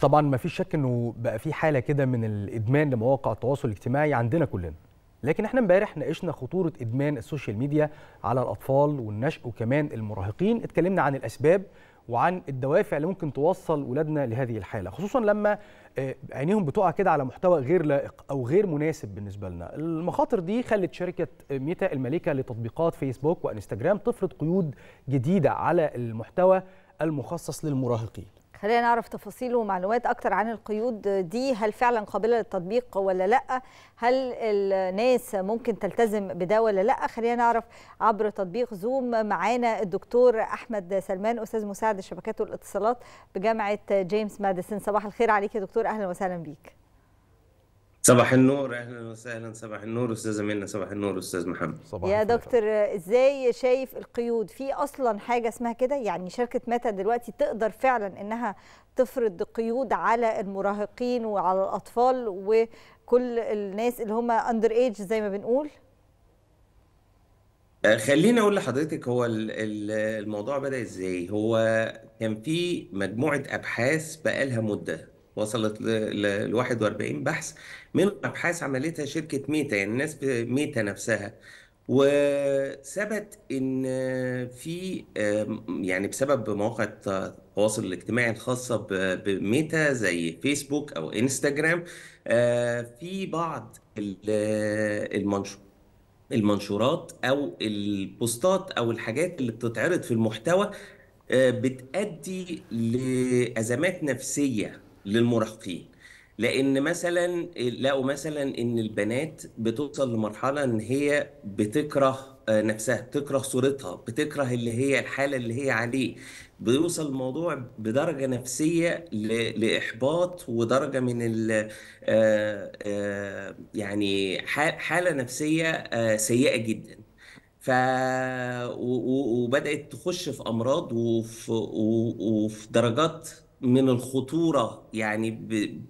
طبعا ما فيش شك انه بقى في حاله كده من الادمان لمواقع التواصل الاجتماعي عندنا كلنا لكن احنا امبارح ناقشنا خطوره ادمان السوشيال ميديا على الاطفال والنشء وكمان المراهقين اتكلمنا عن الاسباب وعن الدوافع اللي ممكن توصل ولادنا لهذه الحاله خصوصا لما آه، عينيهم بتقع كده على محتوى غير لائق او غير مناسب بالنسبه لنا المخاطر دي خلت شركه ميتا الملكه لتطبيقات فيسبوك وانستجرام تفرض قيود جديده على المحتوى المخصص للمراهقين خلينا نعرف تفاصيل ومعلومات اكتر عن القيود دي هل فعلا قابله للتطبيق ولا لا هل الناس ممكن تلتزم بده ولا لا خلينا نعرف عبر تطبيق زوم معانا الدكتور احمد سلمان استاذ مساعد الشبكات والاتصالات بجامعه جيمس ماديسون صباح الخير عليك يا دكتور اهلا وسهلا بيك صباح النور اهلا وسهلا صباح النور استاذه منى صباح النور استاذ محمد صباح يا دكتور ازاي شايف القيود في اصلا حاجه اسمها كده يعني شركه ميتا دلوقتي تقدر فعلا انها تفرض قيود على المراهقين وعلى الاطفال وكل الناس اللي هم اندر ايج زي ما بنقول آه، خليني اقول لحضرتك هو الموضوع بدا ازاي هو كان في مجموعه ابحاث بقالها مده وصلت ل 41 بحث من ابحاث عملتها شركه ميتا يعني الناس ميتا نفسها وثبت ان في يعني بسبب مواقع التواصل الاجتماعي الخاصه بميتا زي فيسبوك او انستجرام آه، في بعض المنشور المنشورات او البوستات او الحاجات اللي بتتعرض في المحتوى آه، بتؤدي لأزمات نفسية للمراهقين لان مثلا لقوا مثلا ان البنات بتوصل لمرحله ان هي بتكره آه، نفسها بتكره صورتها بتكره اللي هي الحاله اللي هي عليه بيوصل الموضوع بدرجه نفسيه لاحباط ودرجه من ال آه، آه، يعني حاله نفسيه سيئه جدا ف وبدات تخش في امراض وفي, وفي درجات من الخطوره يعني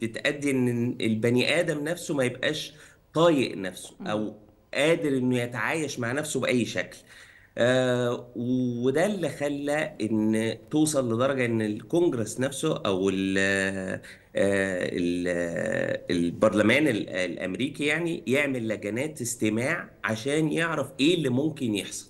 بتادي ان البني ادم نفسه ما يبقاش طايق نفسه او قادر انه يتعايش مع نفسه باي شكل آه وده اللي خلى ان توصل لدرجه ان الكونجرس نفسه او الـ آه، الـ آه، البرلمان الامريكي يعني يعمل لجنات استماع عشان يعرف ايه اللي ممكن يحصل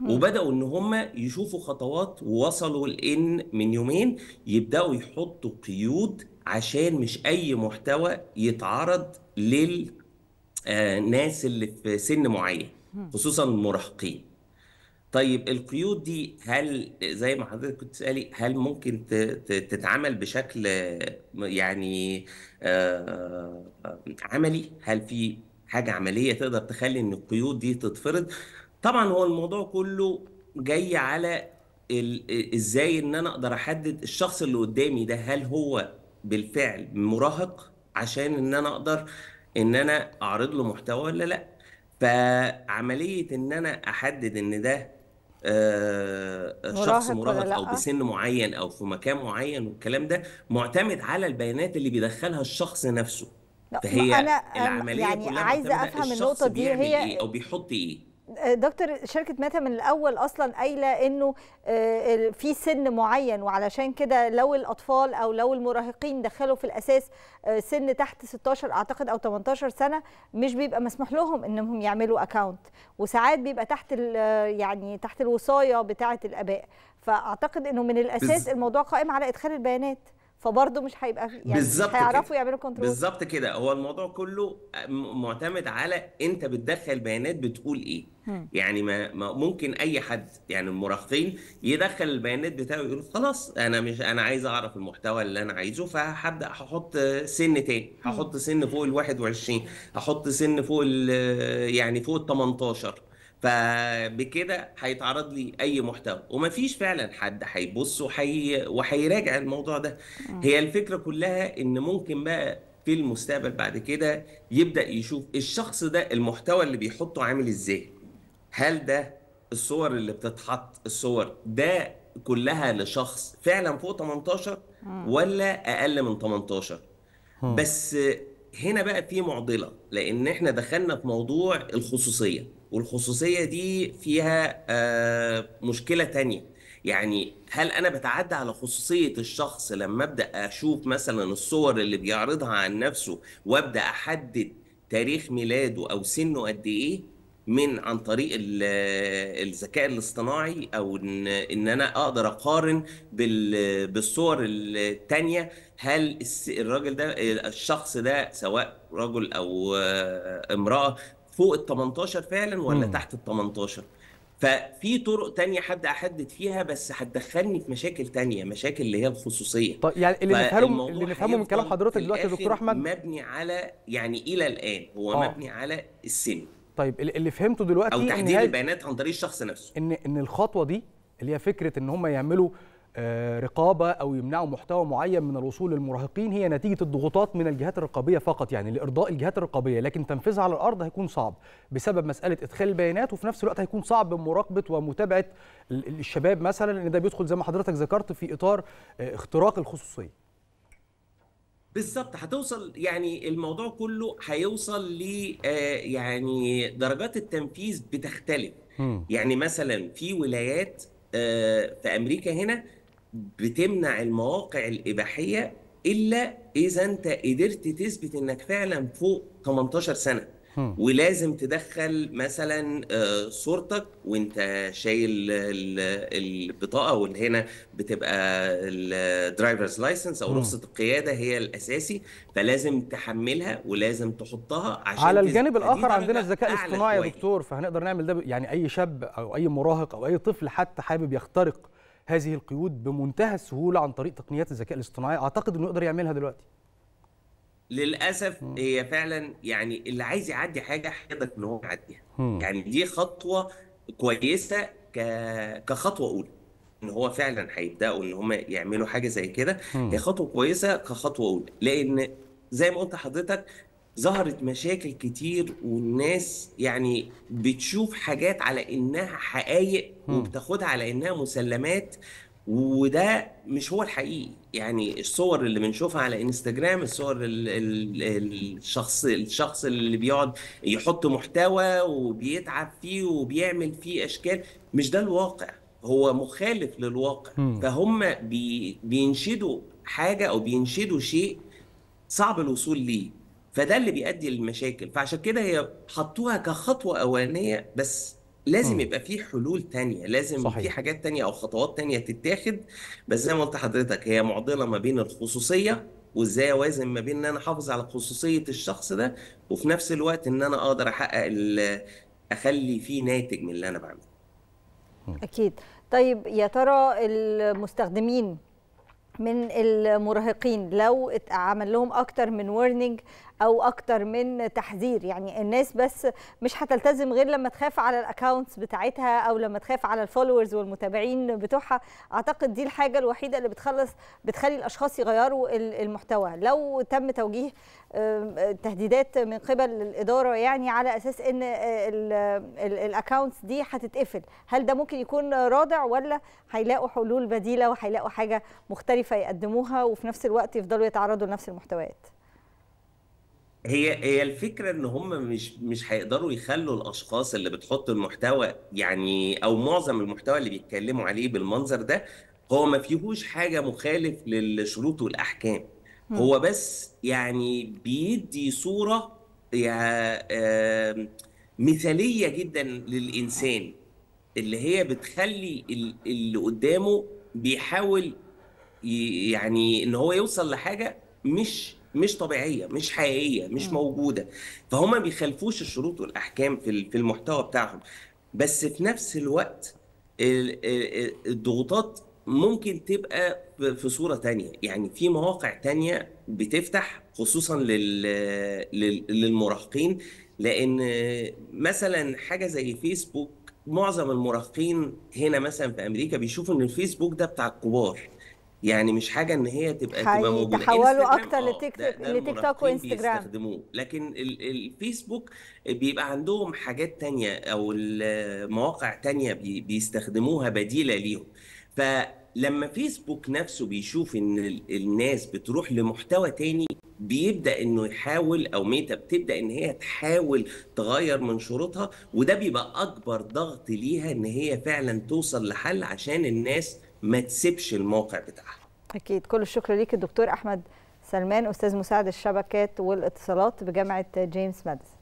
وبداوا ان هم يشوفوا خطوات ووصلوا لان من يومين يبداوا يحطوا قيود عشان مش اي محتوى يتعرض للناس آه، اللي في سن معين خصوصا المراهقين طيب القيود دي هل زي ما حضرتك كنت تسالي هل ممكن تتعمل بشكل يعني آه، آه، عملي هل في حاجه عمليه تقدر تخلي ان القيود دي تتفرض طبعا هو الموضوع كله جاي على ازاي ان انا اقدر احدد الشخص اللي قدامي ده هل هو بالفعل مراهق عشان ان انا اقدر ان انا اعرض له محتوى ولا لا فعمليه ان انا احدد ان ده آه شخص مراهق او بسن معين او في مكان معين والكلام ده معتمد على البيانات اللي بيدخلها الشخص نفسه فهي أنا العمليه يعني كلها عايزه افهم النقطه دي هي إيه او بيحط ايه دكتور شركه ميتا من الاول اصلا قايله انه آه، في سن معين وعلشان كده لو الاطفال او لو المراهقين دخلوا في الاساس آه، سن تحت 16 اعتقد او 18 سنه مش بيبقى مسموح لهم انهم يعملوا اكاونت وساعات بيبقى تحت يعني تحت الوصايه بتاعه الاباء فاعتقد انه من الاساس الموضوع قائم على ادخال البيانات فبرضه مش هيبقى يعني بالظبط هيعرفوا يعملوا كنترول بالظبط كده هو الموضوع كله معتمد على انت بتدخل بيانات بتقول ايه هم. يعني ما ممكن اي حد يعني المراهقين يدخل البيانات بتاعه يقول خلاص انا مش انا عايز اعرف المحتوى اللي انا عايزه فهبدا هحط سن تاني هحط سن فوق ال 21 هحط سن فوق يعني فوق ال 18 فبكده هيتعرض لي اي محتوى ومفيش فعلا حد هيبص وحي... وهيراجع الموضوع ده هي الفكره كلها ان ممكن بقى في المستقبل بعد كده يبدا يشوف الشخص ده المحتوى اللي بيحطه عامل ازاي هل ده الصور اللي بتتحط الصور ده كلها لشخص فعلا فوق 18 ولا اقل من 18 بس هنا بقى في معضله لان احنا دخلنا في موضوع الخصوصيه والخصوصية دي فيها آه، مشكلة تانية يعني هل أنا بتعدى على خصوصية الشخص لما أبدأ أشوف مثلا الصور اللي بيعرضها عن نفسه وأبدأ أحدد تاريخ ميلاده أو سنه قد إيه من عن طريق آه، الذكاء الاصطناعي او ان, انا اقدر اقارن بالصور الثانيه هل الراجل ده آه، الشخص ده سواء رجل او امراه فوق ال 18 فعلا ولا مم. تحت ال 18 ففي طرق تانية حد احدد فيها بس هتدخلني في مشاكل تانية مشاكل اللي هي الخصوصيه طيب يعني اللي نفهمه اللي نفهمه من كلام حضرتك دلوقتي يا دكتور احمد مبني على يعني الى الان هو آه. مبني على السن طيب اللي فهمته دلوقتي او تحديد البيانات عن طريق الشخص نفسه ان ان الخطوه دي اللي هي فكره ان هم يعملوا آه، رقابه او يمنعوا محتوى معين من الوصول للمراهقين هي نتيجه الضغوطات من الجهات الرقابيه فقط يعني لارضاء الجهات الرقابيه لكن تنفيذها على الارض هيكون صعب بسبب مساله ادخال البيانات وفي نفس الوقت هيكون صعب مراقبه ومتابعه الشباب مثلا لان ده بيدخل زي ما حضرتك ذكرت في اطار آه، اختراق الخصوصيه بالظبط هتوصل يعني الموضوع كله هيوصل ل آه، يعني درجات التنفيذ بتختلف م. يعني مثلا في ولايات في امريكا هنا بتمنع المواقع الاباحيه الا اذا انت قدرت تثبت انك فعلا فوق 18 سنه ولازم تدخل مثلا آه، صورتك وانت شايل البطاقه واللي هنا بتبقى الدرايفرز لايسنس او رخصه القياده هي الاساسي فلازم تحملها ولازم تحطها عشان على الجانب الاخر عندنا الذكاء الاصطناعي يا دكتور فهنقدر نعمل ده يعني اي شاب او اي مراهق او اي طفل حتى حابب يخترق هذه القيود بمنتهى السهوله عن طريق تقنيات الذكاء الاصطناعي اعتقد انه يقدر يعملها دلوقتي للاسف م. هي فعلا يعني اللي عايز يعدي حاجه هيقدر ان هو يعديها يعني دي خطوه كويسه ك... كخطوه اولى ان هو فعلا هيبداوا ان هم يعملوا حاجه زي كده هي خطوه كويسه كخطوه اولى لان زي ما قلت حضرتك ظهرت مشاكل كتير والناس يعني بتشوف حاجات على انها حقائق وبتاخدها على انها مسلمات وده مش هو الحقيقي يعني الصور اللي بنشوفها على انستجرام الصور الـ الـ الشخص الشخص اللي بيقعد يحط محتوى وبيتعب فيه وبيعمل فيه اشكال مش ده الواقع هو مخالف للواقع م. فهم بي بينشدوا حاجه او بينشدوا شيء صعب الوصول ليه فده اللي بيؤدي للمشاكل فعشان كده هي حطوها كخطوه اولانيه بس لازم يبقى في حلول تانية لازم صحيح. في حاجات تانية او خطوات تانية تتاخد بس زي ما قلت حضرتك هي معضله ما بين الخصوصيه وازاي اوازن ما بين ان انا احافظ على خصوصيه الشخص ده وفي نفس الوقت ان انا اقدر احقق اخلي فيه ناتج من اللي انا بعمله اكيد طيب يا ترى المستخدمين من المراهقين لو اتعمل لهم اكتر من ورنينج او اكتر من تحذير يعني الناس بس مش هتلتزم غير لما تخاف على الاكونتس بتاعتها او لما تخاف على الفولورز والمتابعين بتوعها اعتقد دي الحاجه الوحيده اللي بتخلص بتخلي الاشخاص يغيروا المحتوى لو تم توجيه تهديدات من قبل الاداره يعني على اساس ان الاكونتس دي هتتقفل هل ده ممكن يكون رادع ولا هيلاقوا حلول بديله وهيلاقوا حاجه مختلفه يقدموها وفي نفس الوقت يفضلوا يتعرضوا لنفس المحتويات هي هي الفكره ان هم مش مش هيقدروا يخلوا الاشخاص اللي بتحط المحتوى يعني او معظم المحتوى اللي بيتكلموا عليه بالمنظر ده هو ما فيهوش حاجه مخالف للشروط والاحكام هو بس يعني بيدي صوره مثاليه جدا للانسان اللي هي بتخلي اللي قدامه بيحاول يعني ان هو يوصل لحاجه مش مش طبيعيه مش حقيقيه مش موجوده فهم ما بيخالفوش الشروط والاحكام في في المحتوى بتاعهم بس في نفس الوقت الضغوطات ممكن تبقى في صوره تانية يعني في مواقع تانية بتفتح خصوصا للمراهقين لان مثلا حاجه زي فيسبوك معظم المراهقين هنا مثلا في امريكا بيشوفوا ان الفيسبوك ده بتاع الكبار يعني مش حاجه ان هي تبقى تبقى موجوده تحولوا اكتر آه، لتيك لتيك توك وانستجرام لكن الفيسبوك بيبقى عندهم حاجات تانية او المواقع تانية بيستخدموها بديله ليهم فلما فيسبوك نفسه بيشوف ان الناس بتروح لمحتوى تاني بيبدا انه يحاول او ميتا بتبدا ان هي تحاول تغير من شروطها وده بيبقى اكبر ضغط ليها ان هي فعلا توصل لحل عشان الناس ما تسيبش الموقع بتاعها اكيد كل الشكر ليك الدكتور احمد سلمان استاذ مساعد الشبكات والاتصالات بجامعه جيمس ماديسون